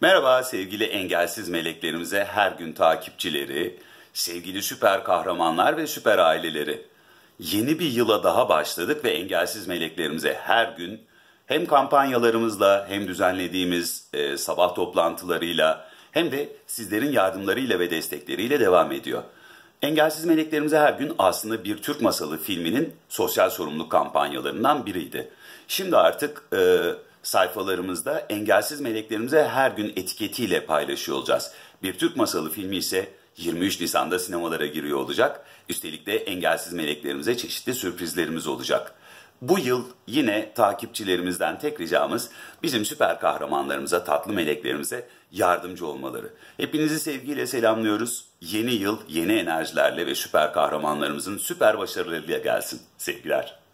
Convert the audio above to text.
Merhaba sevgili engelsiz meleklerimize her gün takipçileri, sevgili süper kahramanlar ve süper aileleri. Yeni bir yıla daha başladık ve engelsiz meleklerimize her gün hem kampanyalarımızla hem düzenlediğimiz e, sabah toplantılarıyla hem de sizlerin yardımlarıyla ve destekleriyle devam ediyor. Engelsiz meleklerimize her gün aslında bir Türk masalı filminin sosyal sorumluluk kampanyalarından biriydi. Şimdi artık e, sayfalarımızda engelsiz meleklerimize her gün etiketiyle paylaşıyor olacağız. Bir Türk Masalı filmi ise 23 Nisan'da sinemalara giriyor olacak. Üstelik de engelsiz meleklerimize çeşitli sürprizlerimiz olacak. Bu yıl yine takipçilerimizden tek ricamız bizim süper kahramanlarımıza, tatlı meleklerimize yardımcı olmaları. Hepinizi sevgiyle selamlıyoruz. Yeni yıl yeni enerjilerle ve süper kahramanlarımızın süper başarılarıyla gelsin. Sevgiler.